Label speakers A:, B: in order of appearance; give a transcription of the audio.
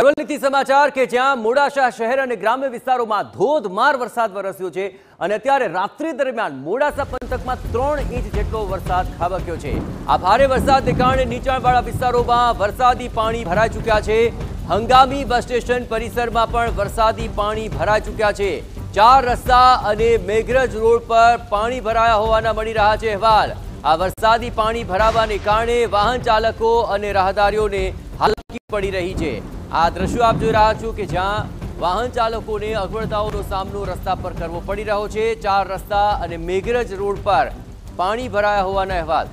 A: અરવલ્લીથી સમાચાર કે જ્યાં મોડાસા શહેર અને ગ્રામ્ય વિસ્તારોમાં ધોધમાર વરસાદ વરસ્યો છે અને અત્યારે રાત્રિ દરમિયાન મોડાસા પંથકમાં ત્રણ ઇંચ જેટલો વરસાદ ખાબક્યો છે આ ભારે વરસાદને કારણે નીચાણવાળા વિસ્તારોમાં વરસાદી પાણી ભરાઈ ચૂક્યા છે હંગામી બસ સ્ટેશન પરિસરમાં પણ વરસાદી પાણી ભરાઈ ચૂક્યા છે ચાર રસ્તા અને મેઘરજ રોડ પર પાણી ભરાયા હોવાના મળી રહ્યા છે અહેવાલ આ વરસાદી પાણી ભરાવાને કારણે વાહન ચાલકો અને રાહદારીઓને હાલકી પડી રહી છે આ દ્રશ્યો આપ જોઈ રહ્યા છો કે જ્યાં વાહન ચાલકોને અગવડતાઓનો સામનો રસ્તા પર કરવો પડી રહ્યો છે ચાર રસ્તા અને મેઘરજ રોડ પર પાણી ભરાયા હોવાના અહેવાલ